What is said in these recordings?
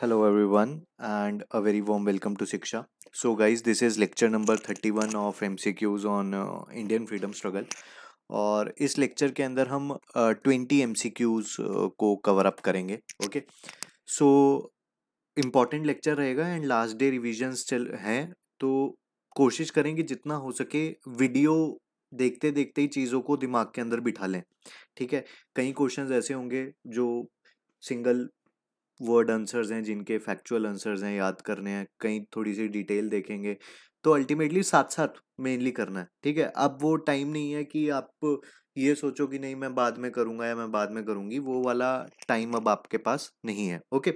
Hello everyone and warm welcome to Shiksha so guys this is lecture number thirty one of M C Qs on Indian freedom struggle और इस लेक्चर के अंदर हम twenty M C Qs को cover up करेंगे okay so important lecture रहेगा and last day revisions चल हैं तो कोशिश करेंगे जितना हो सके वीडियो देखते देखते ही चीज़ों को दिमाग के अंदर बिठा लें ठीक है कई क्वेश्चंस ऐसे होंगे जो सिंगल वर्ड आंसर्स हैं जिनके फैक्चुअल आंसर्स हैं याद करने हैं कहीं थोड़ी सी डिटेल देखेंगे तो अल्टीमेटली साथ साथ मेनली करना है ठीक है अब वो टाइम नहीं है कि आप ये सोचो कि नहीं मैं बाद में करूँगा या मैं बाद में करूँगी वो वाला टाइम अब आपके पास नहीं है ओके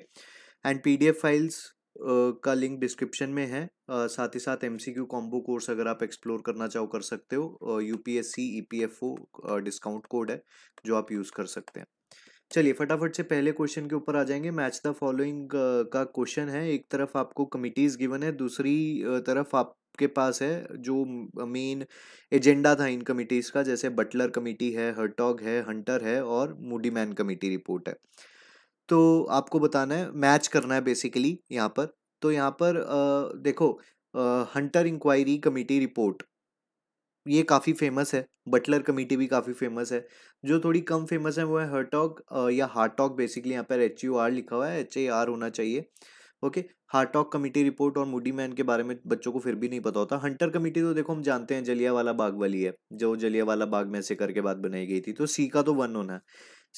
एंड पी फाइल्स का लिंक डिस्क्रिप्शन में है साथ ही साथ M C Q combo course अगर आप एक्सप्लोर करना चाहो कर सकते हो U P S C E P F O discount code है जो आप यूज़ कर सकते हैं चलिए फटाफट से पहले क्वेश्चन के ऊपर आ जाएंगे मैच द फॉलोइंग का क्वेश्चन है एक तरफ आपको कमिटीज़ गिवन है दूसरी तरफ आप के पास है जो मेन एजेंडा था इन कमिटीज़ का जैसे बटलर कमेटी है हर्टॉग है हंटर है और मूडीमैन कमेटी रिपोर्ट है तो आपको बताना है मैच करना है बेसिकली यहाँ पर तो यहाँ पर आ, देखो आ, हंटर इंक्वायरी कमेटी रिपोर्ट ये काफ़ी फेमस है बटलर कमेटी भी काफ़ी फेमस है जो थोड़ी कम फेमस है वो है हर्टॉग या हार्टॉग बेसिकली यहाँ पर एच यू आर लिखा हुआ है एच ए आर होना चाहिए ओके टॉक कमेटी रिपोर्ट और मुडी मैन के बारे में बच्चों को फिर भी नहीं पता होता हंटर कमेटी तो देखो हम जानते हैं जलिया वाला बाग वाली है जो जलिया वाला बाग में से करके बाद बनाई गई थी तो सी का तो वन होना है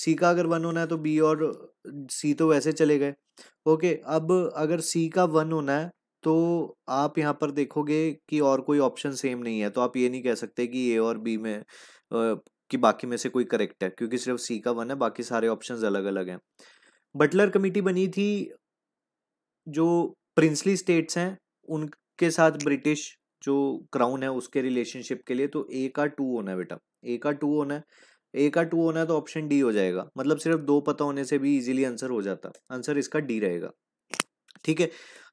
सी का अगर वन होना है तो बी और सी तो वैसे चले गए ओके अब अगर सी का वन होना है तो आप यहाँ पर देखोगे कि और कोई ऑप्शन सेम नहीं है तो आप ये नहीं कह सकते कि ए और बी में कि बाकी में से कोई करेक्ट है क्योंकि सिर्फ सी का वन है बाकी सारे ऑप्शन अलग अलग हैं बटलर कमेटी बनी थी जो प्रिंसली स्टेट्स हैं उनके साथ ब्रिटिश जो क्राउन है उसके रिलेशनशिप के लिए तो ए का टू होना है बेटा ए का टू होना है ए का टू होना है तो ऑप्शन डी हो जाएगा मतलब सिर्फ दो पता होने से भी इजीली आंसर हो जाता आंसर इसका डी रहेगा ठीक है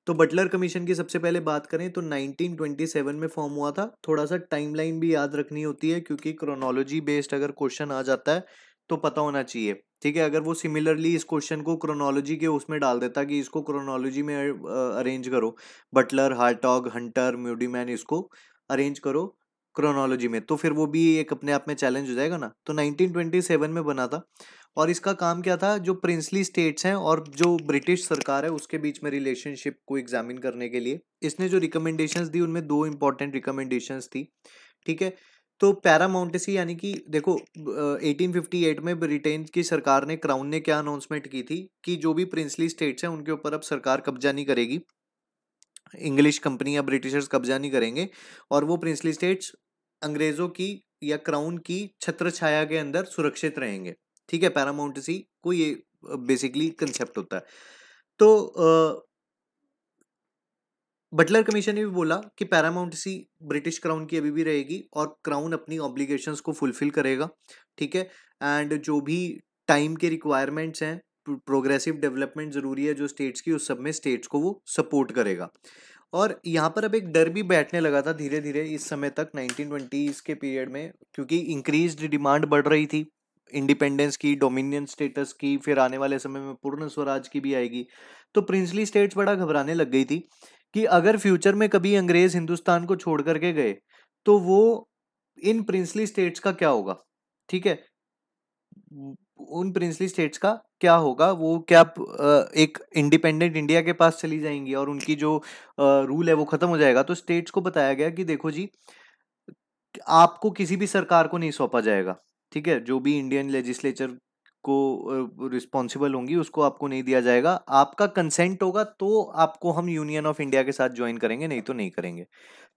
तो बटलर कमीशन की सबसे पहले बात करें तो 1927 में फॉर्म हुआ था थोड़ा सा टाइमलाइन भी याद रखनी होती है क्योंकि क्रोनोलॉजी बेस्ड अगर क्वेश्चन आ जाता है तो पता होना चाहिए ठीक है अगर वो सिमिलरली इस क्वेश्चन को क्रोनोलॉजी के उसमें डाल देता कि इसको क्रोनोलॉजी में अरेंज करो बटलर हार्टॉग हंटर म्यूडीमैन इसको अरेंज करो क्रोनोलॉजी में तो फिर वो भी एक अपने आप में चैलेंज हो जाएगा ना तो 1927 में बना था और इसका काम क्या था जो प्रिंसली स्टेट्स हैं और जो ब्रिटिश सरकार है उसके बीच में रिलेशनशिप को एग्जामिन करने के लिए इसने जो रिकमेंडेशंस दी उनमें दो इम्पॉर्टेंट रिकमेंडेशंस थी ठीक है तो पैरा माउंटेसी यानी कि देखो 1858 में ब्रिटेन की सरकार ने क्राउन ने क्या अनाउंसमेंट की थी कि जो भी प्रिंसली स्टेट्स हैं उनके ऊपर अब सरकार कब्जा नहीं करेगी इंग्लिश कंपनी या ब्रिटिशर्स कब्जा नहीं करेंगे और वो प्रिंसली स्टेट्स अंग्रेज़ों की या क्राउन की छत्र छाया के अंदर सुरक्षित रहेंगे ठीक है पैरामाउंटसी को ये बेसिकली कंसेप्ट होता है तो बटलर कमीशन ने भी बोला कि पैरामाउंटसी ब्रिटिश क्राउन की अभी भी रहेगी और क्राउन अपनी ऑब्लिगेशंस को फुलफिल करेगा ठीक है एंड जो भी टाइम के रिक्वायरमेंट्स हैं प्रोग्रेसिव डेवलपमेंट ज़रूरी है जो स्टेट्स की उस सब में स्टेट्स को वो सपोर्ट करेगा और यहाँ पर अब एक डर भी बैठने लगा था धीरे धीरे इस समय तक नाइनटीन ट्वेंटीज़ के पीरियड में क्योंकि इंक्रीज डिमांड बढ़ रही थी इंडिपेंडेंस की डोमिनियन स्टेटस की फिर आने वाले समय में पूर्ण स्वराज की भी आएगी तो प्रिंसली स्टेट्स बड़ा घबराने लग गई थी कि अगर फ्यूचर में कभी अंग्रेज़ हिंदुस्तान को छोड़ करके गए तो वो इन प्रिंसली स्टेट्स का क्या होगा ठीक है उन प्रिंसली स्टेट्स का क्या होगा वो क्या एक इंडिपेंडेंट इंडिया के पास चली जाएंगी और उनकी जो रूल है वो खत्म हो जाएगा तो स्टेट्स को बताया गया कि देखो जी आपको किसी भी सरकार को नहीं सौंपा जाएगा ठीक है जो भी इंडियन लेजिस्लेचर को रिस्पॉन्सिबल होंगी उसको आपको नहीं दिया जाएगा आपका कंसेंट होगा तो आपको हम यूनियन ऑफ इंडिया के साथ ज्वाइन करेंगे नहीं तो नहीं करेंगे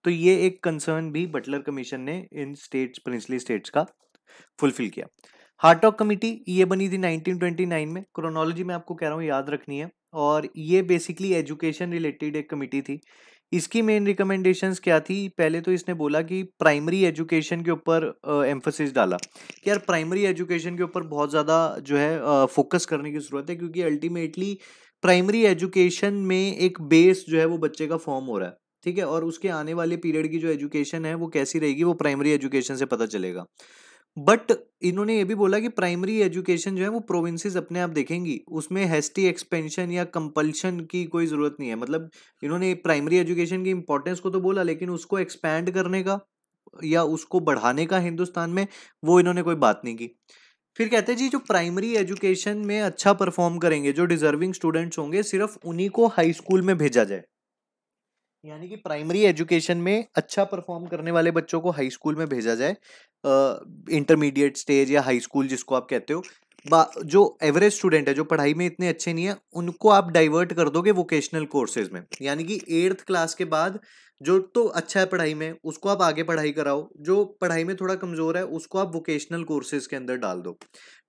तो ये एक कंसर्न भी बटलर कमीशन ने इन स्टेट्स प्रिंसली स्टेट्स का फुलफिल किया हार्टॉक कमेटी ये बनी थी 1929 में क्रोनोलॉजी में आपको कह रहा हूँ याद रखनी है और ये बेसिकली एजुकेशन रिलेटेड एक कमेटी थी इसकी मेन रिकमेंडेशंस क्या थी पहले तो इसने बोला कि प्राइमरी एजुकेशन के ऊपर एम्फोसिस डाला कि यार प्राइमरी एजुकेशन के ऊपर बहुत ज़्यादा जो है फोकस करने की ज़रूरत है क्योंकि अल्टीमेटली प्राइमरी एजुकेशन में एक बेस जो है वो बच्चे का फॉर्म हो रहा है ठीक है और उसके आने वाले पीरियड की जो एजुकेशन है वो कैसी रहेगी वो प्राइमरी एजुकेशन से पता चलेगा बट इन्होंने ये भी बोला कि प्राइमरी एजुकेशन जो है वो प्रोविंसेस अपने आप देखेंगी उसमें हेस्टी एक्सपेंशन या कंपल्शन की कोई ज़रूरत नहीं है मतलब इन्होंने प्राइमरी एजुकेशन की इंपॉर्टेंस को तो बोला लेकिन उसको एक्सपैंड करने का या उसको बढ़ाने का हिंदुस्तान में वो इन्होंने कोई बात नहीं की फिर कहते हैं जी जो प्राइमरी एजुकेशन में अच्छा परफॉर्म करेंगे जो डिजर्विंग स्टूडेंट्स होंगे सिर्फ उन्हीं को हाई स्कूल में भेजा जाए यानी कि प्राइमरी एजुकेशन में अच्छा परफॉर्म करने वाले बच्चों को हाई स्कूल में भेजा जाए इंटरमीडिएट स्टेज या हाई स्कूल जिसको आप कहते हो जो एवरेज स्टूडेंट है जो पढ़ाई में इतने अच्छे नहीं है उनको आप डाइवर्ट कर दोगे वोकेशनल कोर्सेज में यानी कि एट्थ क्लास के बाद जो तो अच्छा है पढ़ाई में उसको आप आगे पढ़ाई कराओ जो पढ़ाई में थोड़ा कमज़ोर है उसको आप वोकेशनल कोर्सेज के अंदर डाल दो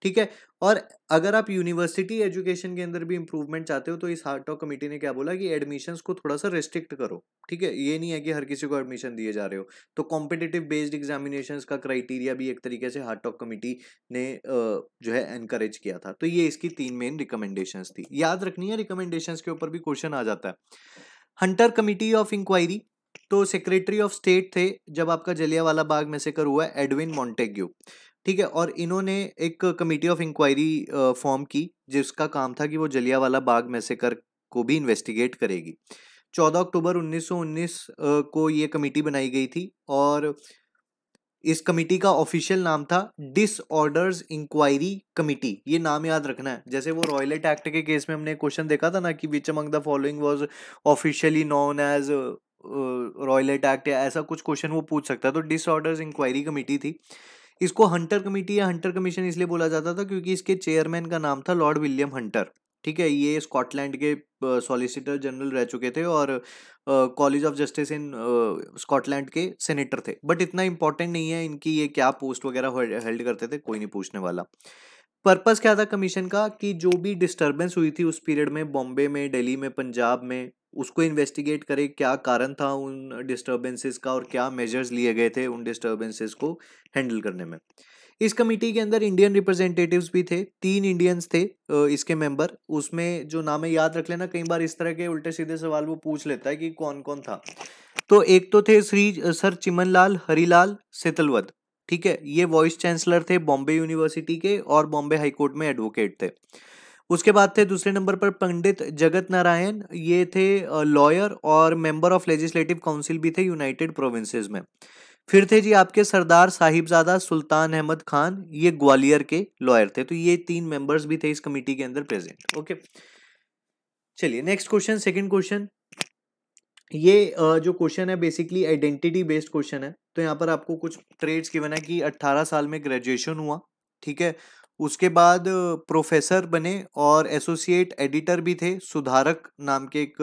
ठीक है और अगर आप यूनिवर्सिटी एजुकेशन के अंदर भी इंप्रूवमेंट चाहते हो तो इस हार्ट ऑफ कमेटी ने क्या बोला कि एडमिशन्स को थोड़ा सा रेस्ट्रिक्ट करो ठीक है ये नहीं है कि हर किसी को एडमिशन दिए जा रहे हो तो कॉम्पिटेटिव बेस्ड एग्जामिनेशन का क्राइटेरिया भी एक तरीके से हार्ट ऑफ कमेटी ने जो है एनकरेज किया था तो ये इसकी तीन मेन रिकमेंडेशन थी याद रखनी है रिकमेंडेशन के ऊपर भी क्वेश्चन आ जाता है हंटर कमिटी ऑफ इंक्वायरी तो सेक्रेटरी ऑफ स्टेट थे जब आपका जलियावाला बाग मैसेकर हुआ एडविन मॉन्टेग्यू ठीक है और इन्होंने एक कमेटी ऑफ इंक्वायरी फॉर्म की जिसका काम था कि वो जलियावाला बाग कर को भी इन्वेस्टिगेट करेगी 14 अक्टूबर 1919 को ये कमेटी बनाई गई थी और इस कमेटी का ऑफिशियल नाम था डिसऑर्डर्स इंक्वायरी कमेटी ये नाम याद रखना है जैसे वो रॉयलेट एक्ट के केस में हमने क्वेश्चन देखा था ना कि which among the following was officially known as Rowlatt act या ऐसा कुछ क्वेश्चन वो पूछ सकता है तो डिसऑर्डर्स इंक्वायरी कमेटी थी इसको हंटर कमेटी या हंटर कमीशन इसलिए बोला जाता था क्योंकि इसके चेयरमैन का नाम था लॉर्ड विलियम हंटर ठीक है ये स्कॉटलैंड के सॉलिसिटर जनरल रह चुके थे और college of justice in Scotland के सेनेटर थे बट इतना इंपॉर्टेंट नहीं है इनकी ये क्या पोस्ट वगैरह हेल्ड करते थे कोई नहीं पूछने वाला पर्पज़ क्या था कमीशन का कि जो भी डिस्टर्बेंस हुई थी उस पीरियड में बॉम्बे में दिल्ली में पंजाब में उसको इन्वेस्टिगेट करें क्या कारण था उन डिस्टर्बेंसेस का और क्या मेजर्स लिए गए थे उन डिस्टर्बेंसेस को हैंडल करने में इस कमेटी के अंदर इंडियन रिप्रेजेंटेटिव्स भी थे तीन इंडियंस थे इसके मेंबर उसमें जो नाम है याद रख लेना कई बार इस तरह के उल्टे सीधे सवाल वो पूछ लेता है कि कौन कौन था तो एक तो थे श्री सर चिमनलाल हरिलाल सेतलवत ठीक है ये वाइस चांसलर थे बॉम्बे यूनिवर्सिटी के और बॉम्बे हाईकोर्ट में एडवोकेट थे उसके बाद थे दूसरे नंबर पर पंडित जगत नारायण ये थे लॉयर और मेंबर ऑफ लेजिस्लेटिव काउंसिल भी थे यूनाइटेड प्रोविंसेस में फिर थे जी आपके सरदार साहिबजादा सुल्तान अहमद खान ये ग्वालियर के लॉयर थे तो ये तीन मेंबर्स भी थे इस कमेटी के अंदर प्रेजेंट ओके चलिए नेक्स्ट क्वेश्चन सेकंड क्वेश्चन ये जो क्वेश्चन है बेसिकली आइडेंटिटी बेस्ड क्वेश्चन है तो यहाँ पर आपको कुछ ट्रेड्स गिवन है कि 18 साल में ग्रेजुएशन हुआ ठीक है उसके बाद प्रोफेसर बने और एसोसिएट एडिटर भी थे सुधारक नाम के एक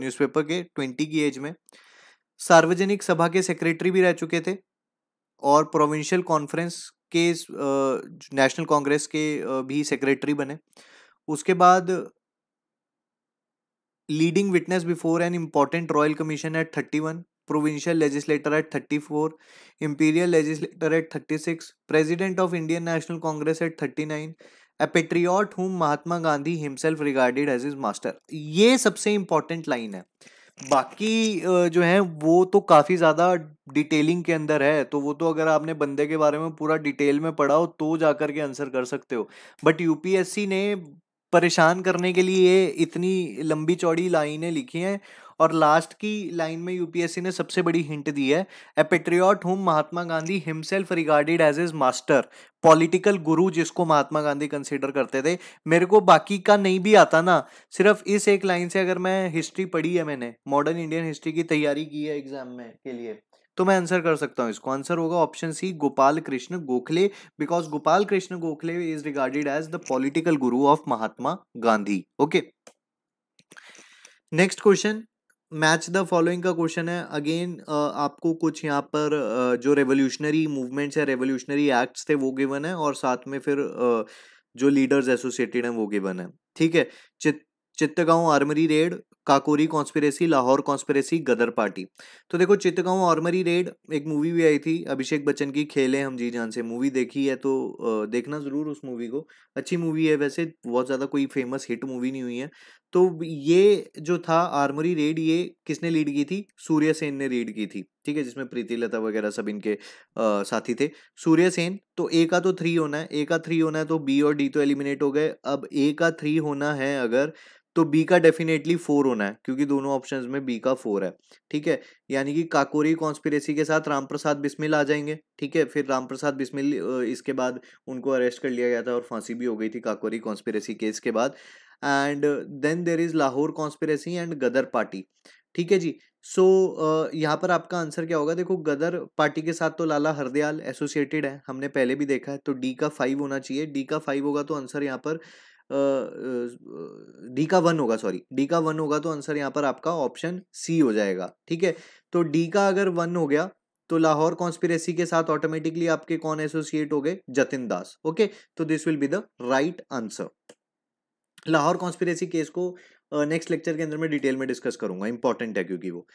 न्यूज़पेपर के ट्वेंटी की एज में सार्वजनिक सभा के सेक्रेटरी भी रह चुके थे और प्रोविंशियल कॉन्फ्रेंस के नेशनल कांग्रेस के भी सेक्रेटरी बने उसके बाद leading witness before an important royal commission at thirty one provincial legislator at thirty four imperial legislator at thirty six president of Indian national congress at thirty nine a patriot whom Mahatma Gandhi himself regarded as is master ये सबसे important line है बाकी जो है वो तो काफ़ी ज़्यादा डिटेलिंग के अंदर है तो वो तो अगर आपने बंदे के बारे में पूरा डिटेल में पढ़ा हो तो जा कर के आंसर कर सकते हो बट यूपीएससी ने परेशान करने के लिए इतनी लंबी चौड़ी लाइनें लिखी हैं और लास्ट की लाइन में यूपीएससी ने सबसे बड़ी हिंट दी है a patriot whom Mahatma Gandhi himself regarded as is master political guru जिसको महात्मा गांधी कंसिडर करते थे मेरे को बाकी का नहीं भी आता ना सिर्फ इस एक लाइन से अगर मैं हिस्ट्री पढ़ी है मैंने मॉडर्न इंडियन हिस्ट्री की तैयारी की है एग्जाम में के लिए तो मैं आंसर कर सकता हूँ इसको आंसर होगा option C Gopal Krishna Gokhale because Gopal Krishna Gokhale is regarded as the political guru of Mahatma Gandhi okay next question match the following का क्वेश्चन है अगेन आपको कुछ यहाँ पर जो रेवोल्यूशनरी मूवमेंट्स है रेवोल्यूशनरी एक्ट्स थे वो गिवन है और साथ में फिर जो लीडर्स एसोसिएटेड हैं वो गिवन है ठीक है चित Chittagong armoury raid Kakori conspiracy Lahore conspiracy Ghadar party तो देखो चित्तगांव आर्मरी रेड एक मूवी भी आई थी अभिषेक बच्चन की खेले हम जी जान से मूवी देखी है तो देखना ज़रूर उस मूवी को अच्छी मूवी है वैसे बहुत ज़्यादा कोई फेमस हिट मूवी नहीं हुई है तो ये जो था आर्मरी रेड ये किसने लीड की थी सूर्य सेन ने रीड की थी ठीक है जिसमें प्रीति लता वगैरह सब इनके आ, साथी थे सूर्य सेन तो ए का तो थ्री होना है ए का थ्री होना है तो बी और डी तो एलिमिनेट हो गए अब ए का थ्री होना है अगर तो बी का डेफिनेटली फोर होना है क्योंकि दोनों ऑप्शन में बी का फोर है ठीक है यानी कि काकोरी कॉन्स्पिरेसी के साथ रामप्रसाद बिस्मिल आ जाएंगे ठीक है फिर रामप्रसाद बिस्मिल इसके बाद उनको अरेस्ट कर लिया गया था और फांसी भी हो गई थी काकोरी कॉन्स्पिरेसी केस के बाद and then there is Lahore conspiracy and Ghadar party ठीक है जी सो so, uh, यहाँ पर आपका आंसर क्या होगा देखो गदर पार्टी के साथ तो लाला हरदयाल एसोसिएटेड है हमने पहले भी देखा है तो डी का फाइव होना चाहिए डी का फाइव होगा तो आंसर यहाँ पर डी uh, uh, का वन होगा सॉरी डी का वन होगा तो आंसर यहाँ पर आपका ऑप्शन सी हो जाएगा ठीक है तो डी का अगर वन हो गया तो लाहौर कॉन्स्पिरेसी के साथ ऑटोमेटिकली आपके कौन एसोसिएट हो गए जतिन दास ओके तो this will be the right answer Lahore conspiracy case को नेक्स्ट लेक्चर के अंदर मैं डिटेल में डिस्कस करूंगा इंपॉर्टेंट है क्योंकि वो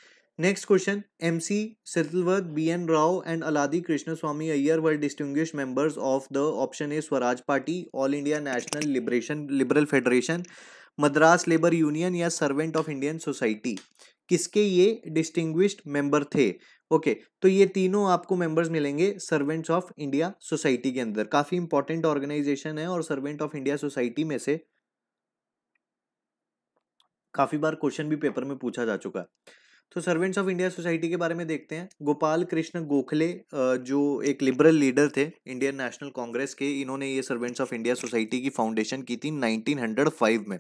next question M C silver B N Rao and Alladi Krishnaswamy Iyer were distinguished members of the option A Swaraj party all India national liberation liberal federation Madras labour union या सर्वेंट ऑफ इंडियन सोसाइटी किसके ये distinguished member थे okay okay, तो ये तीनों आपको members मिलेंगे servants of India society के अंदर काफ़ी इंपॉर्टेंट ऑर्गेनाइजेशन है और सर्वेंट ऑफ इंडिया सोसाइटी में से काफ़ी बार क्वेश्चन भी पेपर में पूछा जा चुका है तो सर्वेंट्स ऑफ इंडिया सोसाइटी के बारे में देखते हैं गोपाल कृष्ण गोखले जो एक लिबरल लीडर थे इंडियन नेशनल कांग्रेस के इन्होंने ये सर्वेंट्स ऑफ इंडिया सोसाइटी की फाउंडेशन की थी 1905 में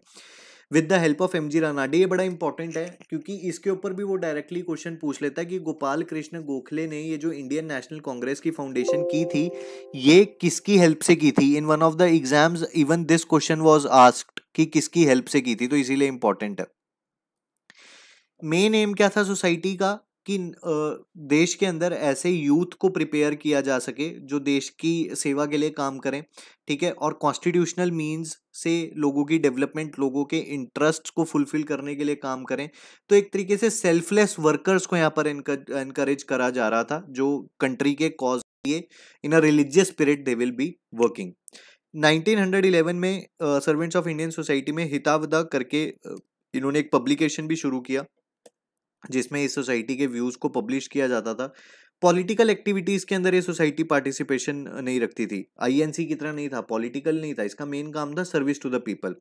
with the help of M G Ranade ये बड़ा इंपॉर्टेंट है क्योंकि इसके ऊपर भी वो डायरेक्टली क्वेश्चन पूछ लेता है कि गोपाल कृष्ण गोखले ने ये जो इंडियन नेशनल कांग्रेस की फाउंडेशन की थी ये किसकी हेल्प से की थी in one of the exams even this question was asked कि किसकी हेल्प से की थी तो इसीलिए इम्पोर्टेंट है मेन एम क्या था सोसाइटी का कि देश के अंदर ऐसे यूथ को प्रिपेयर किया जा सके जो देश की सेवा के लिए काम करें ठीक है और कॉन्स्टिट्यूशनल मीन्स से लोगों की डेवलपमेंट लोगों के इंटरेस्ट को फुलफिल करने के लिए काम करें तो एक तरीके से सेल्फलेस वर्कर्स को यहाँ पर इनकरेज करा जा रहा था जो कंट्री के कॉज लिए in a religious spirit they will be working 1911 में सर्वेंट्स ऑफ इंडियन सोसाइटी में हितावदा करके इन्होंने एक पब्लिकेशन भी शुरू किया जिसमें इस सोसाइटी के व्यूज़ को पब्लिश किया जाता था पॉलिटिकल एक्टिविटीज के अंदर ये सोसाइटी पार्टिसिपेशन नहीं रखती थी आईएनसी की तरह नहीं था पॉलिटिकल नहीं था इसका मेन काम था सर्विस टू द पीपल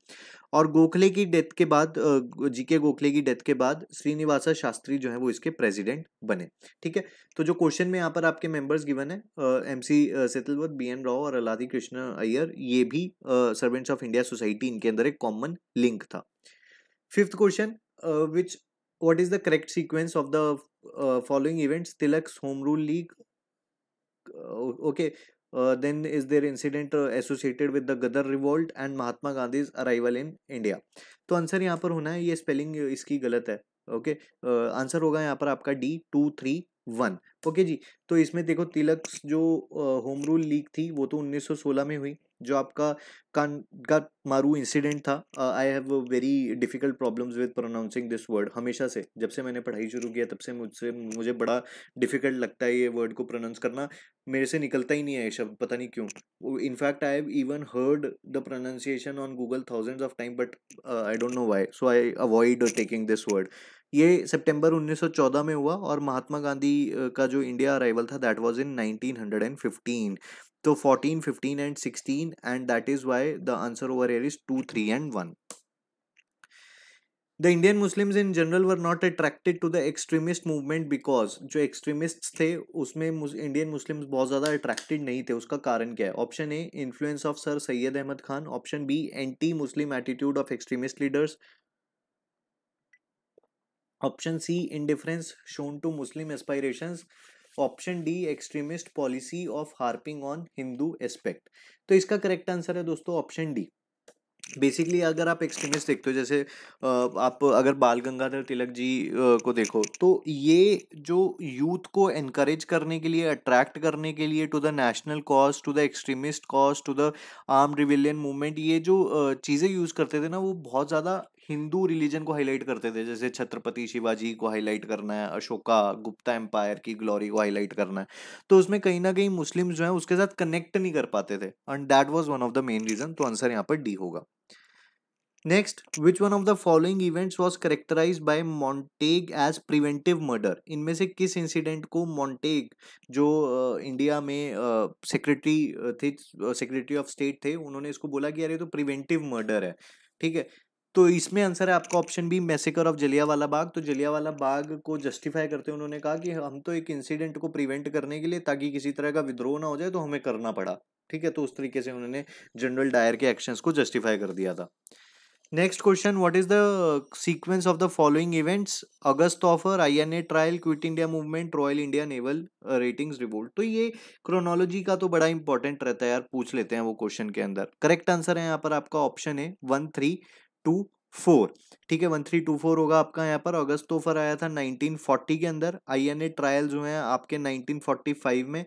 और गोखले की डेथ के बाद जीके गोखले की डेथ के बाद श्रीनिवासा शास्त्री जो है वो इसके प्रेसिडेंट बने ठीक है तो जो क्वेश्चन में यहाँ पर आपके मेंबर्स गिवन है M C Setalvad B N Rao और अलादी कृष्ण अय्यर ये भी सर्वेंट्स ऑफ इंडिया सोसाइटी इनके अंदर एक कॉमन लिंक था fifth question which what is the correct sequence of the following events Tilak's home rule league okay then is there incident associated with the Ghadar revolt and Mahatma Gandhi arrival in India तो answer यहाँ पर होना है ये spelling इसकी गलत है ओके आंसर uh, होगा यहाँ पर आपका D two three one okay जी तो इसमें देखो तिलक जो होम रूल लीग थी वो तो 1916 में हुई जो आपका कान का मारू इंसिडेंट था I have very difficult problems with pronouncing this word हमेशा से जब से मैंने पढ़ाई शुरू किया तब से मुझसे मुझे बड़ा डिफिकल्ट लगता है ये वर्ड को प्रोनाउंस करना मेरे से निकलता ही नहीं है ये शब्द पता नहीं क्यों in fact I have even heard the pronunciation on Google thousands of time but I don't know why so I avoid taking this word ये सितंबर 1914 में हुआ और महात्मा गांधी का जो इंडिया अराइवल था दैट वाज इन 1915 तो 14 15 and 16 and that is why the answer over here is 2 3 and 1 the Indian Muslims in general were not attracted to the extremist movement because जो एक्सट्रीमिस्ट थे उसमें इंडियन मुस्लिम्स बहुत ज़्यादा attracted नहीं थे उसका कारण क्या है option A influence of sir Syed Ahmed Khan option B anti Muslim attitude of extremist leaders option C difference shown to Muslim aspirations option D extremist policy of harping on Hindu aspect तो इसका करेक्ट आंसर है दोस्तों ऑप्शन डी बेसिकली अगर आप extremist देखते हो जैसे आप अगर बाल गंगाधर तिलक जी को देखो तो ये जो यूथ को एनकरेज करने के लिए अट्रैक्ट करने के लिए to the national cause to the extremist cause to the arm rebellion movement ये जो चीज़ें यूज़ करते थे ना वो बहुत ज़्यादा हिंदू रिलीजन को हाईलाइट करते थे जैसे छत्रपति शिवाजी को हाईलाइट करना है अशोका गुप्ता एम्पायर की ग्लोरी को हाईलाइट करना है तो उसमें कहीं ना कहीं मुस्लिम जो है उसके साथ कनेक्ट नहीं कर पाते थे and that was one of the main reason तो आंसर यहाँ पर डी होगा next which one of the following events was characterize by Montagu as preventive murder इनमें से किस इंसिडेंट को मॉन्टेग जो इंडिया में सेक्रेटरी थे सेक्रेटरी ऑफ स्टेट थे उन्होंने इसको बोला कि यार ये तो प्रिवेंटिव मर्डर है ठीक है तो इसमें आंसर है आपका ऑप्शन बी मैसेकर ऑफ जलिया वाला बाग तो जलिया वाला बाग को जस्टिफाई करते हुए उन्होंने कहा कि हम तो एक इंसिडेंट को प्रिवेंट करने के लिए ताकि किसी तरह का विद्रोह ना हो जाए तो हमें करना पड़ा ठीक है तो उस तरीके से उन्होंने जनरल डायर के एक्शन को जस्टिफाई कर दिया था next question what is the sequence of the following events August offer INA trial quit India movement royal India naval ratings revolt तो ये क्रोनोलॉजी का तो बड़ा इंपॉर्टेंट रहता है यार पूछ लेते हैं वो क्वेश्चन के अंदर करेक्ट आंसर है यहाँ पर आपका ऑप्शन है वन थ्री टू फोर ठीक है वन थ्री टू फोर होगा आपका यहाँ पर अगस्त ऑगस्तोफर आया था नाइनटीन फोर्टी के अंदर आई एन ए ट्रायल जो है आपके नाइनटीन फोर्टी फाइव में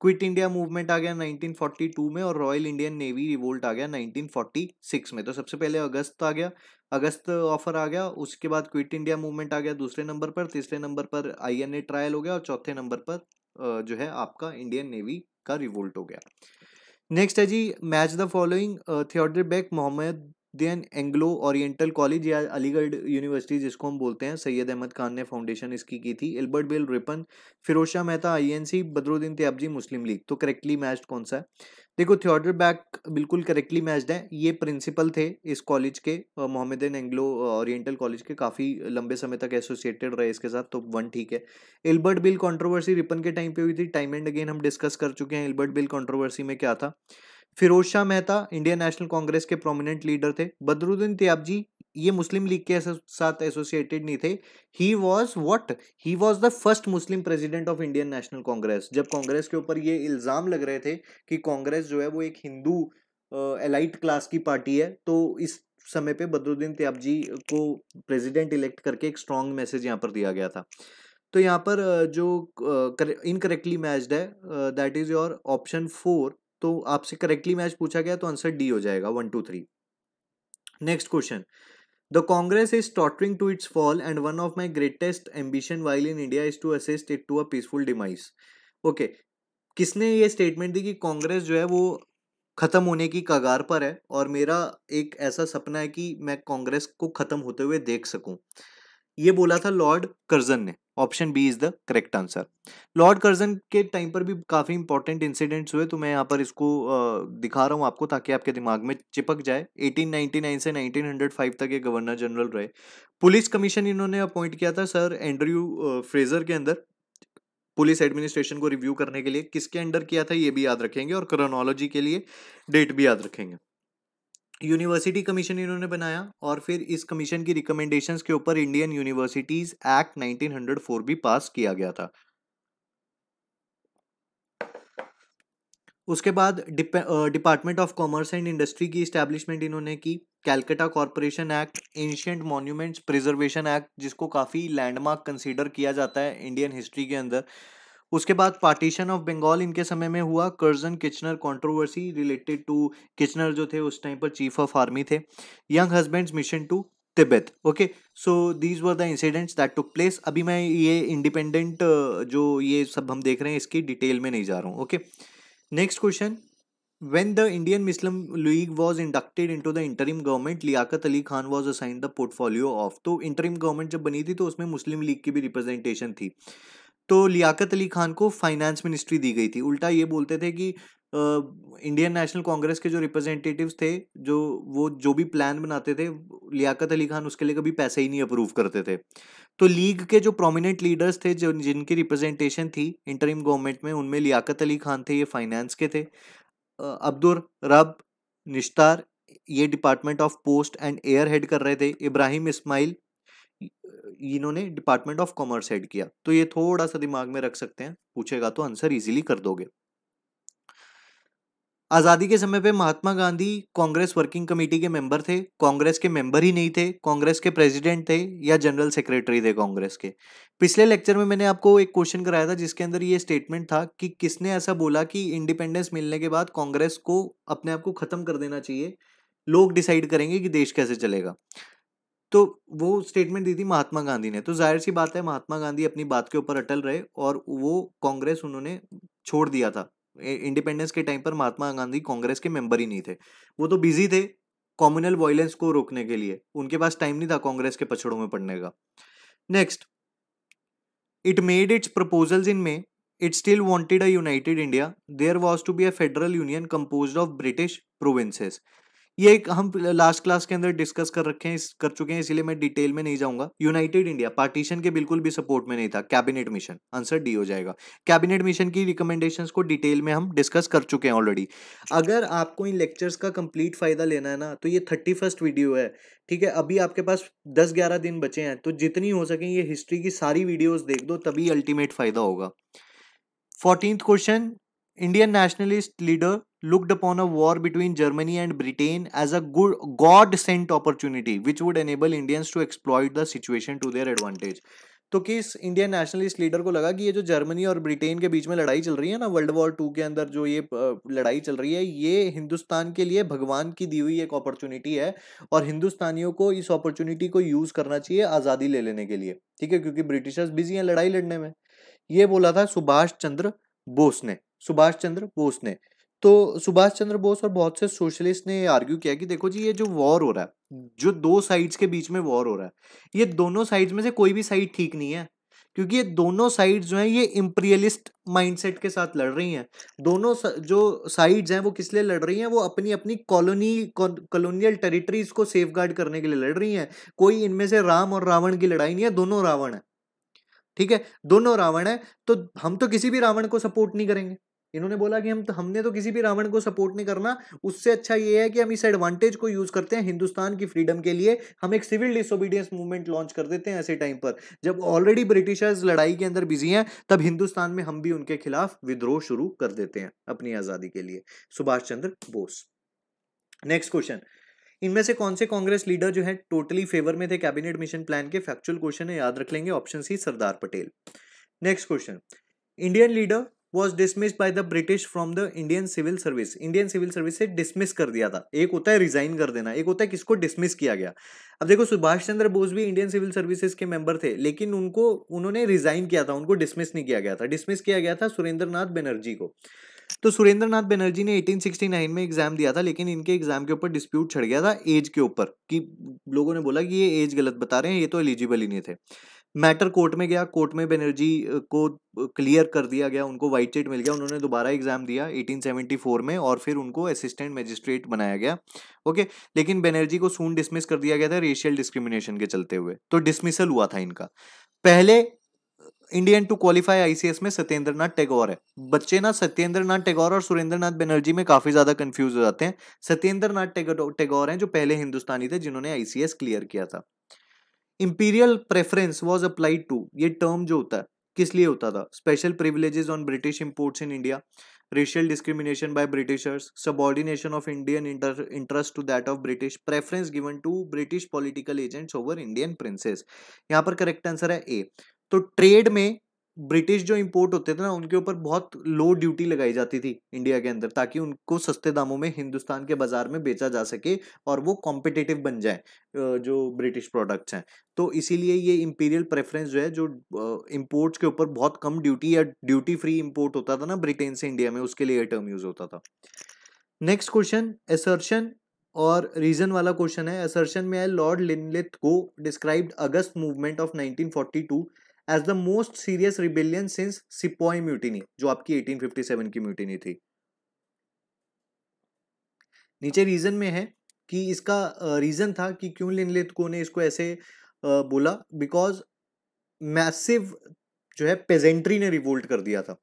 क्विट इंडिया मूवमेंट आ गया 1942 में और रॉयल इंडियन नेवी रिवोल्ट आ गया 1946 में तो सबसे पहले अगस्त आ गया अगस्त ऑफर आ गया उसके बाद क्विट इंडिया मूवमेंट आ गया दूसरे नंबर पर तीसरे नंबर पर आईएनए ट्रायल हो गया और चौथे नंबर पर जो है आपका इंडियन नेवी का रिवोल्ट हो गया नेक्स्ट है जी match the following Theodore Beck Mohammedan Anglo oriental college या अलीगढ़ यूनिवर्सिटी जिसको हम बोलते हैं सैयद अहमद खान ने फाउंडेशन इसकी की थी Albert bill Ripon Firoz Shah Mehta INC Badruddin Tyabji Muslim league तो करेक्टली मैच्ड कौन सा है देखो थियोडर बैक बिल्कुल करेक्टली मैच्ड है ये प्रिंसिपल थे इस कॉलेज के मोहम्मदन एंग्लो ओरिएंटल कॉलेज के काफ़ी लंबे समय तक एसोसिएटेड रहे इसके साथ तो वन ठीक है एल्बर्ट बिल कंट्रोवर्सी रिपन के टाइम पे हुई थी टाइम एंड अगेन हम डिस्कस कर चुके हैं एल्बर्ट बिल कंट्रोवर्सी में क्या था फिरोज शाह मेहता इंडियन नेशनल कांग्रेस के प्रोमिनेंट लीडर थे बदरुद्दीन त्याब जी ये मुस्लिम लीग के साथ एसोसिएटेड नहीं थे he was what he was the first Muslim president of Indian national Congress जब कांग्रेस के ऊपर ये इल्ज़ाम लग रहे थे कि कांग्रेस जो है वो एक हिंदू एलाइट क्लास की पार्टी है तो इस समय पे बदरुद्दीन त्याब जी को प्रेसिडेंट इलेक्ट करके एक स्ट्रॉन्ग मैसेज यहाँ पर दिया गया था तो यहाँ पर जो इनकरेक्टली मैच्ड है that is your option four तो आपसे करेक्टली मैच पूछा गया तो आंसर डी हो जाएगा one two three next question the Congress is tottering to its fall and one of my greatest ambition while in India is to assist it to a peaceful demise okay किसने ये statement दी कि कांग्रेस जो है वो ख़त्म होने की कगार पर है और मेरा एक ऐसा सपना है कि मैं कांग्रेस को ख़त्म होते हुए देख सकूं ये बोला था लॉर्ड कर्जन ने option B is the correct answer lord Curzon के टाइम पर भी काफ़ी इंपॉर्टेंट इंसिडेंट्स हुए तो मैं यहाँ पर इसको दिखा रहा हूँ आपको ताकि आपके दिमाग में चिपक जाए 1899 से 1905 तक ये गवर्नर जनरल रहे पुलिस कमीशन इन्होंने अपॉइंट किया था सर एंड्रयू फ्रेजर के अंदर पुलिस एडमिनिस्ट्रेशन को रिव्यू करने के लिए किसके अंडर किया था ये भी याद रखेंगे और क्रोनोलॉजी के लिए डेट भी याद रखेंगे यूनिवर्सिटी कमीशन इन्होंने बनाया और फिर इस कमीशन की रिकमेंडेशंस के ऊपर इंडियन यूनिवर्सिटीज एक्ट 1904 भी पास किया गया था उसके बाद department of commerce and industry की इस्टेब्लिशमेंट इन्होंने की Calcutta corporation act ancient monuments preservation act जिसको काफ़ी लैंडमार्क कंसीडर किया जाता है इंडियन हिस्ट्री के अंदर उसके बाद पार्टीशन ऑफ बंगाल इनके समय में हुआ Curzon Kitchener controversy related to Kitchener जो थे उस टाइम पर चीफ ऑफ आर्मी थे Younghusband's mission to Tibet okay so these were the incidents that took place अभी मैं ये इंडिपेंडेंट जो ये सब हम देख रहे हैं इसकी डिटेल में नहीं जा रहा हूँ okay next question when the indian muslim league was inducted into the interim government Liaquat Ali Khan was assigned the portfolio of तो interim government जब बनी थी तो उसमें मुस्लिम लीग की भी रिप्रेजेंटेशन थी तो लियाकत अली खान को फाइनेंस मिनिस्ट्री दी गई थी उल्टा ये बोलते थे कि इंडियन नेशनल कांग्रेस के जो रिप्रेजेंटेटिव्स थे जो वो जो भी प्लान बनाते थे लियाकत अली खान उसके लिए कभी पैसे ही नहीं अप्रूव करते थे तो लीग के जो प्रोमिनेंट लीडर्स थे जो जिनकी रिप्रेजेंटेशन थी इंटरिम गवर्नमेंट में उनमें लियाकत अली खान थे ये फाइनेंस के थे अब्दुल रब निश्तार ये department of post and air head कर रहे थे इब्राहिम इस्माइल इन्होंने डिपार्टमेंट ऑफ कॉमर्स हेड किया तो ये थोड़ा सा दिमाग में रख सकते हैं पूछेगा तो आंसर इजीली कर दोगे आज़ादी के समय पे महात्मा गांधी कांग्रेस वर्किंग कमेटी के मेंबर थे कांग्रेस के मेंबर ही नहीं थे कांग्रेस के प्रेसिडेंट थे या जनरल सेक्रेटरी थे कांग्रेस के पिछले लेक्चर में मैंने आपको एक क्वेश्चन कराया था जिसके अंदर ये स्टेटमेंट था कि किसने ऐसा बोला कि इंडिपेंडेंस मिलने के बाद कांग्रेस को अपने आप को ख़त्म कर देना चाहिए लोग डिसाइड करेंगे कि देश कैसे चलेगा तो वो स्टेटमेंट दी थी महात्मा गांधी ने तो जाहिर सी बात है महात्मा गांधी अपनी बात के ऊपर अटल रहे और वो कांग्रेस उन्होंने छोड़ दिया था इंडिपेंडेंस के टाइम पर महात्मा गांधी कांग्रेस के मेंबर ही नहीं थे वो तो बिजी थे कॉम्युनल वॉयलेंस को रोकने के लिए उनके पास टाइम नहीं था कांग्रेस के पछड़ों में पड़ने का next it made its proposals in May it still wanted a united India there was to be a federal union compose of British provinces ये हम लास्ट क्लास के अंदर डिस्कस कर रखे हैं कर चुके हैं इसलिए मैं डिटेल में नहीं जाऊंगा यूनाइटेड इंडिया पार्टीशन के बिल्कुल भी सपोर्ट में नहीं था कैबिनेट मिशन आंसर डी हो जाएगा कैबिनेट मिशन की रिकमेंडेशंस को डिटेल में हम डिस्कस कर चुके हैं ऑलरेडी अगर आपको इन लेक्चर्स का कंप्लीट फायदा लेना है ना तो ये थर्टी फर्स्ट वीडियो है ठीक है अभी आपके पास दस ग्यारह दिन बचे हैं तो जितनी हो सके ये हिस्ट्री की सारी वीडियोज देख दो तभी अल्टीमेट फायदा होगा fourteen question Indian nationalist leader looked upon a war between Germany and Britain as a good god sent opportunity which would enable Indians to exploit the situation to their advantage तो किस Indian nationalist leader को लगा कि ये जो Germany और Britain के बीच में लड़ाई चल रही है ना वर्ल्ड वॉर टू के अंदर जो ये लड़ाई चल रही है ये हिंदुस्तान के लिए भगवान की दी हुई एक अपॉर्चुनिटी है और हिंदुस्तानियों को इस अपॉर्चुनिटी को यूज़ करना चाहिए आज़ादी ले लेने के लिए ठीक है क्योंकि ब्रिटिशर्स बिजी हैं लड़ाई लड़ने में ये बोला था सुभाष चंद्र बोस ने सुभाष चंद्र बोस ने तो सुभाष चंद्र बोस और बहुत से सोशलिस्ट ने आर्ग्यू किया कि देखो जी ये जो वॉर हो रहा है जो दो साइड्स के बीच में वॉर हो रहा है ये दोनों साइड्स में से कोई भी साइड ठीक नहीं है क्योंकि ये दोनों साइड्स जो हैं ये इम्पीरियलिस्ट माइंडसेट के साथ लड़ रही हैं दोनों जो साइड्स हैं वो किस लिए लड़ रही हैं वो अपनी अपनी कॉलोनी कॉलोनियल टेरिटरीज को सेफ करने के लिए लड़ रही हैं कोई इनमें से राम और रावण की लड़ाई नहीं है दोनों रावण है ठीक है दोनों रावण है तो हम तो किसी भी रावण को सपोर्ट नहीं करेंगे इन्होंने बोला कि हम तो हमने तो किसी भी रावण को सपोर्ट नहीं करना उससे अच्छा ये है कि हम इस एडवांटेज को यूज़ करते हैं हिंदुस्तान की फ्रीडम के लिए हम एक सिविल डिसोबीडियंस मूवमेंट लॉन्च कर देते हैं ऐसे टाइम पर जब ऑलरेडी ब्रिटिशर्स लड़ाई के अंदर बिजी हैं तब हिंदुस्तान में हम भी उनके खिलाफ विद्रोह शुरू कर देते हैं अपनी आज़ादी के लिए सुभाष चंद्र बोस नेक्स्ट क्वेश्चन इनमें से कौन से कांग्रेस लीडर जो है टोटली फेवर में थे कैबिनेट मिशन प्लान के फैक्चुअल क्वेश्चन है याद रख लेंगे option C Sardar Patel next question Indian leader was dismiss by the British from the Indian civil service Indian civil service से डिसमिस कर दिया था एक होता है रिजाइन कर देना एक होता है किसको डिसमिस किया गया अब देखो सुभाष चंद्र बोस भी इंडियन सिविल सर्विसेज के मेंबर थे लेकिन उनको उन्होंने रिजाइन किया था उनको डिसमिस नहीं किया गया था डिसमिस किया गया था सुरेंद्र नाथ बनर्जी को तो सुरेंद्र नाथ बनर्जी ने 1869 में एग्जाम दिया था लेकिन इनके एग्जाम के ऊपर डिस्प्यूट छड़ गया था एज के ऊपर कि लोगों ने बोला कि ये एज गलत बता रहे हैं ये तो एलिजिबल ही नहीं थे मैटर कोर्ट में गया कोर्ट में बेनर्जी को क्लियर कर दिया गया उनको वाइट चिट मिल गया उन्होंने दोबारा एग्जाम दिया 1874 में और फिर उनको असिस्टेंट मजिस्ट्रेट बनाया गया ओके लेकिन बेनर्जी को सून डिसमिस कर दिया गया था रेशियल डिस्क्रिमिनेशन के चलते हुए तो डिसमिसल हुआ था इनका पहले इंडियन टू क्वालिफाई आईसीएस में नाथ टैगोर है बच्चे ना नाथ टैगोर और नाथ बनर्जी में काफी ज्यादा कंफ्यूज हो जाते हैं सत्येंद्रनाथ टैगोर हैं जो पहले हिंदुस्तानी थे जिन्होंने आईसीएस क्लियर किया था imperial preference was applied to ये टर्म जो होता है किस लिए होता था special privileges on British imports in India racial discrimination by Britishers subordination of Indian interest to that of British preference given to British political agents over Indian princes यहाँ पर करेक्ट आंसर है ए तो ट्रेड में British जो import होते थे ना उनके ऊपर बहुत लो ड्यूटी लगाई जाती थी इंडिया के अंदर ताकि उनको सस्ते दामों में हिंदुस्तान के बाजार में बेचा जा सके और वो कॉम्पिटिटिव बन जाए जो ब्रिटिश प्रोडक्ट्स हैं तो इसीलिए ये इम्पीरियल प्रेफरेंस जो है जो इम्पोर्ट्स के ऊपर बहुत कम ड्यूटी या ड्यूटी फ्री इम्पोर्ट होता था ना ब्रिटेन से इंडिया में उसके लिए टर्म यूज होता था नेक्स्ट क्वेश्चन एसर्शन और रीजन वाला क्वेश्चन है असर्शन में है lord Linlithgow described August movement of 1942 as the most serious rebellion since sepoy mutiny जो आपकी 1857 की म्यूटिनी थी नीचे रीजन में है कि इसका रीजन था कि क्यों लिनलित को ने इसको ऐसे बोला बिकॉज मैसिव जो है पेजेंट्री ने रिवोल्ट कर दिया था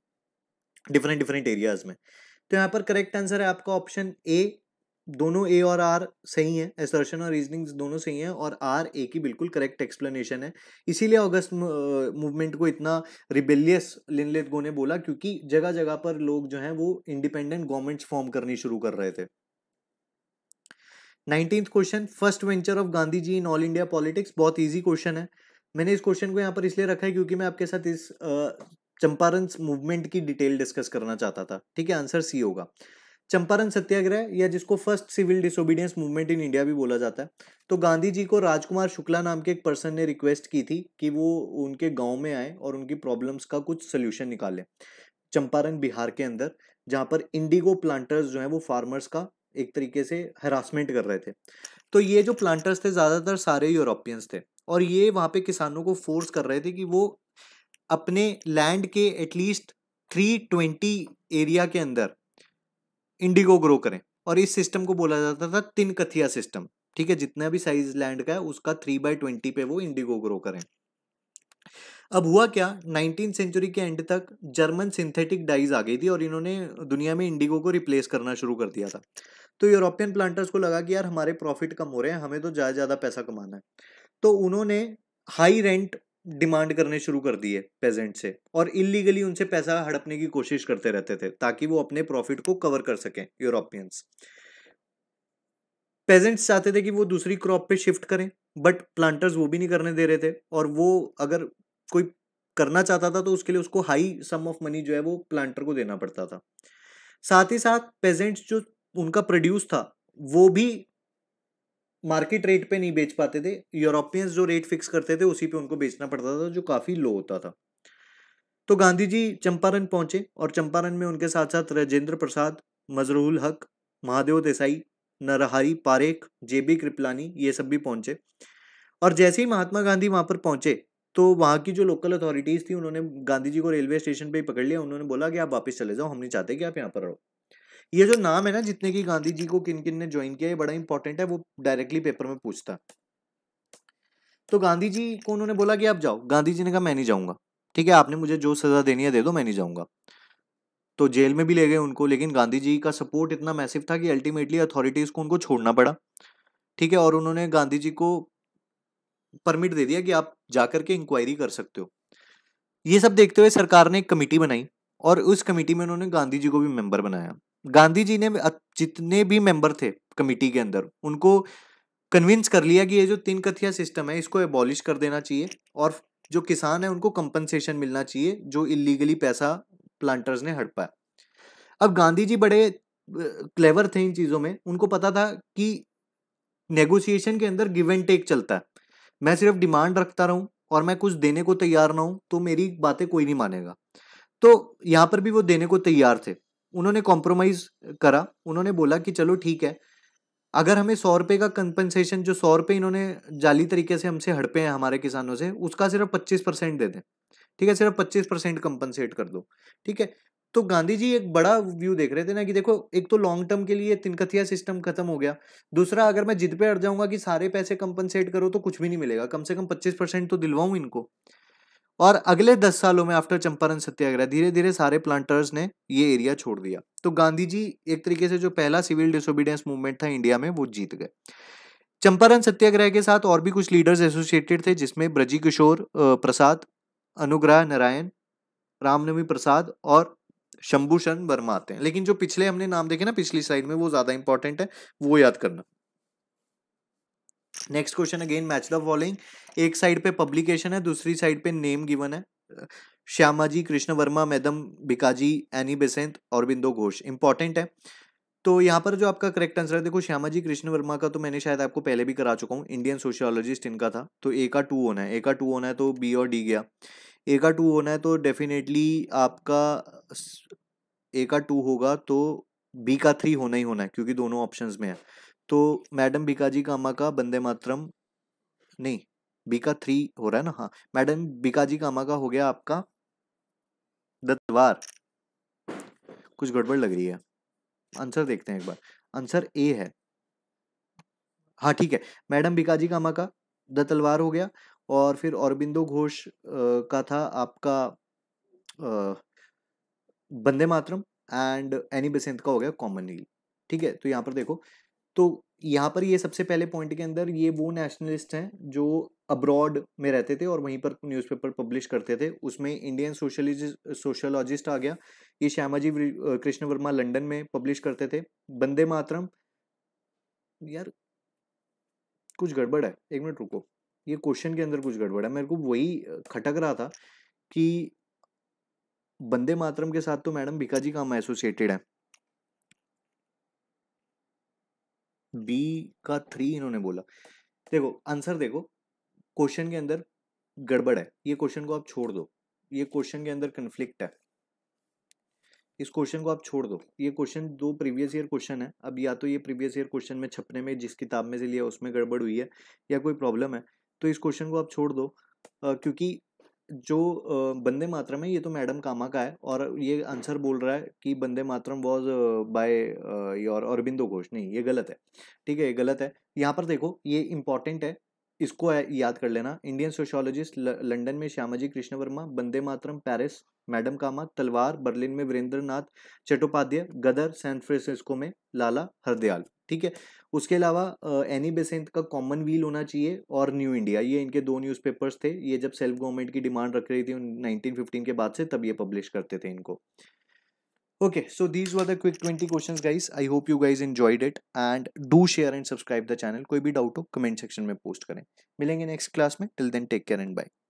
डिफरेंट डिफरेंट एरियाज में तो यहाँ पर करेक्ट आंसर है आपका ऑप्शन ए दोनों ए और आर सही हैं एसर्शन और रीजनिंग दोनों सही हैं और आर ए की बिल्कुल करेक्ट एक्सप्लेनेशन है इसीलिए अगस्त मूवमेंट को इतना रिबेलियस लिनलेट गो ने बोला क्योंकि जगह जगह पर लोग जो हैं वो इंडिपेंडेंट गवर्नमेंट्स फॉर्म करनी शुरू कर रहे थे nineteen question first venture of Gandhi ji in all India politics बहुत ईजी क्वेश्चन है मैंने इस क्वेश्चन को यहाँ पर इसलिए रखा है क्योंकि मैं आपके साथ इस चंपारण मूवमेंट की डिटेल डिस्कस करना चाहता था ठीक है आंसर सी होगा चंपारण सत्याग्रह या जिसको first civil disobedience movement in India भी बोला जाता है तो गांधी जी को राजकुमार शुक्ला नाम के एक पर्सन ने रिक्वेस्ट की थी कि वो उनके गांव में आए और उनकी प्रॉब्लम्स का कुछ सोल्यूशन निकालें चंपारण बिहार के अंदर जहाँ पर इंडिगो प्लांटर्स जो हैं वो फार्मर्स का एक तरीके से हरासमेंट कर रहे थे तो ये जो प्लांटर्स थे ज़्यादातर सारे यूरोपियंस थे और ये वहाँ पे किसानों को फोर्स कर रहे थे कि वो अपने लैंड के एटलीस्ट थ्री ट्वेंटी एरिया के अंदर इंडिगो ग्रो करें और इस सिस्टम को बोला जाता था तीन कथिया सिस्टम ठीक है जितना भी साइज लैंड का है उसका थ्री बाय ट्वेंटी पे वो इंडिगो ग्रो करें अब हुआ क्या नाइनटीन सेंचुरी के एंड तक जर्मन सिंथेटिक डाइज आ गई थी और इन्होंने दुनिया में इंडिगो को रिप्लेस करना शुरू कर दिया था तो यूरोपियन प्लांटर्स को लगा कि यार हमारे प्रॉफिट कम हो रहे हैं हमें तो ज़्यादा ज़्यादा पैसा कमाना है तो उन्होंने हाई रेंट डिमांड करने शुरू कर दिए पेजेंट से और इलीगली उनसे पैसा हड़पने की कोशिश करते रहते थे ताकि वो अपने प्रॉफिट को कवर कर सकें यूरोपियंस पेजेंट्स चाहते थे कि वो दूसरी क्रॉप पे शिफ्ट करें बट प्लांटर्स वो भी नहीं करने दे रहे थे और वो अगर कोई करना चाहता था तो उसके लिए उसको हाई सम ऑफ मनी जो है वो प्लांटर को देना पड़ता था साथ ही साथ पेजेंट्स जो उनका प्रोड्यूस था वो भी मार्केट रेट पे नहीं बेच पाते थे यूरोपियंस जो रेट फिक्स करते थे उसी पे उनको बेचना पड़ता था जो काफ़ी लो होता था तो गांधी जी चंपारण पहुंचे और चंपारण में उनके साथ साथ राजेंद्र प्रसाद मजरूल हक महादेव देसाई नरहारी पारेख जे बी कृपलानी ये सब भी पहुंचे और जैसे ही महात्मा गांधी वहां पर पहुंचे तो वहाँ की जो लोकल अथॉरिटीज़ थी उन्होंने गांधी जी को रेलवे स्टेशन पर ही पकड़ लिया उन्होंने बोला कि आप वापस चले जाओ हम नहीं चाहते कि आप यहाँ पर रहो ये जो नाम है ना जितने की गांधी जी को किन किन ने ज्वाइन किया ये बड़ा इंपॉर्टेंट है वो डायरेक्टली पेपर में पूछता तो गांधी जी को उन्होंने बोला कि आप जाओ गांधी जी ने कहा मैं नहीं जाऊंगा ठीक है आपने मुझे जो सजा देनी है दे दो मैं नहीं जाऊंगा तो जेल में भी ले गए उनको लेकिन गांधी जी का सपोर्ट इतना मैसिव था कि अल्टीमेटली अथॉरिटीज को उनको छोड़ना पड़ा ठीक है और उन्होंने गांधी जी को परमिट दे दिया कि आप जाकर के इंक्वायरी कर सकते हो ये सब देखते हुए सरकार ने एक कमेटी बनाई और उस कमेटी में उन्होंने गांधी जी को भी मेंबर बनाया गांधी जी ने जितने भी मेंबर थे कमेटी के अंदर उनको कन्विंस कर लिया कि ये जो तीन कथिया सिस्टम है इसको एबॉलिश कर देना चाहिए और जो किसान है उनको कंपनसेशन मिलना चाहिए जो इलीगली पैसा प्लांटर्स ने हड़पाया अब गांधी जी बड़े क्लेवर थे इन चीज़ों में उनको पता था कि नेगोशिएशन के अंदर गिव एंड टेक चलता है मैं सिर्फ डिमांड रखता रहूं और मैं कुछ देने को तैयार ना हूं तो मेरी बातें कोई नहीं मानेगा तो यहाँ पर भी वो देने को तैयार थे उन्होंने कॉम्प्रोमाइज करा उन्होंने बोला कि चलो ठीक है अगर हमें सौ रुपये का कंपनसेशन जो सौ रुपये इन्होंने जाली तरीके से हमसे हड़पे हैं हमारे किसानों से उसका सिर्फ पच्चीस परसेंट दे दें ठीक है सिर्फ पच्चीस परसेंट कंपनसेट कर दो ठीक है तो गांधी जी एक बड़ा व्यू देख रहे थे ना कि देखो एक तो लॉन्ग टर्म के लिए तिनकथिया सिस्टम खत्म हो गया दूसरा अगर मैं जिद पे अड़ जाऊंगा कि सारे पैसे कंपनसेट करो तो कुछ भी नहीं मिलेगा कम से कम पच्चीस परसेंट तो दिलवाऊं इनको और अगले दस सालों में आफ्टर चंपारण सत्याग्रह धीरे धीरे सारे प्लांटर्स ने ये एरिया छोड़ दिया तो गांधी जी एक तरीके से जो पहला सिविल डिसोबीडियंस मूवमेंट था इंडिया में वो जीत गए चंपारण सत्याग्रह के साथ और भी कुछ लीडर्स एसोसिएटेड थे जिसमें ब्रजी किशोर प्रसाद अनुग्रह नारायण रामनवी प्रसाद और शंभूषण वर्मा आते हैं लेकिन जो पिछले हमने नाम देखे ना पिछली स्लाइड में वो ज्यादा इंपॉर्टेंट है वो याद करना next question again match the following एक साइड पे पब्लिकेशन है दूसरी साइड पे नेम गिवन है Shyama ji Krishna Varma madam Bhikaji Annie Besant और बिंदो घोष इंपॉर्टेंट है तो यहाँ पर जो आपका करेक्ट आंसर है देखो श्यामा जी कृष्ण वर्मा का तो मैंने शायद आपको पहले भी करा चुका हूँ इंडियन सोशियोलॉजिस्ट इनका था तो ए का टू होना है ए का टू होना है तो बी और डी गया ए का टू होना है तो डेफिनेटली आपका ए का टू होगा तो बी का थ्री होना ही होना है क्योंकि दोनों ऑप्शन में है तो मैडम बिकाजी कामा का बंदे मातरम नहीं बीका थ्री हो रहा है ना हाँ मैडम बिकाजी कामा का हो गया आपका दतवार कुछ गड़बड़ लग रही है आंसर देखते हैं एक बार आंसर ए है हाँ ठीक है मैडम बिकाजी कामा का द तलवार हो गया और फिर औरबिंदो घोष का था आपका बंदे मातरम एंड एनी बेसेंट का हो गया कॉमन नील ठीक है तो यहाँ पर देखो तो यहाँ पर ये सबसे पहले पॉइंट के अंदर ये वो नेशनलिस्ट हैं जो अब्रॉड में रहते थे और वहीं पर न्यूज़पेपर पब्लिश करते थे उसमें इंडियन सोशलिज सोशोलॉजिस्ट आ गया ये श्यामाजी कृष्ण वर्मा लंदन में पब्लिश करते थे बंदे मातरम यार कुछ गड़बड़ है एक मिनट रुको ये क्वेश्चन के अंदर कुछ गड़बड़ है मेरे को वही खटक रहा था कि बंदे मातरम के साथ तो मैडम भिकाजी काम एसोसिएटेड है बी का थ्री इन्होंने बोला देखो आंसर देखो क्वेश्चन के अंदर गड़बड़ है ये क्वेश्चन को आप छोड़ दो ये क्वेश्चन के अंदर कन्फ्लिक्ट है इस क्वेश्चन को आप छोड़ दो ये क्वेश्चन दो प्रीवियस ईयर क्वेश्चन है अब या तो ये प्रीवियस ईयर क्वेश्चन में छपने में जिस किताब में से लिया उसमें गड़बड़ हुई है या कोई प्रॉब्लम है तो इस क्वेश्चन को आप छोड़ दो आ, क्योंकि जो बंदे मातरम है ये तो मैडम कामा का है और ये आंसर बोल रहा है कि Bande Mataram was by your Aurobindo Ghosh नहीं ये गलत है ठीक है ये गलत है यहाँ पर देखो ये इंपॉर्टेंट है इसको याद कर लेना इंडियन सोशोलॉजिस्ट लंदन में श्यामाजी कृष्ण वर्मा बंदे मातरम पेरिस मैडम कामा तलवार बर्लिन में वीरेंद्र नाथ चट्टोपाध्याय गदर सैन फ्रांसिस्को में लाला हरदयाल ठीक है उसके अलावा एनी बेसेंट का कॉमन व्हील होना चाहिए और न्यू इंडिया ये इनके दो न्यूज़पेपर्स थे ये जब सेल्फ गवर्नमेंट की डिमांड रख रही थी 1915 के बाद से तब ये पब्लिश करते थे इनको okay so these were the quick twenty question guys I hope you guys enjoyed it and do share and subscribe the channel कोई भी डाउट हो कमेंट सेक्शन में पोस्ट करें मिलेंगे नेक्स्ट क्लास में till then take care and by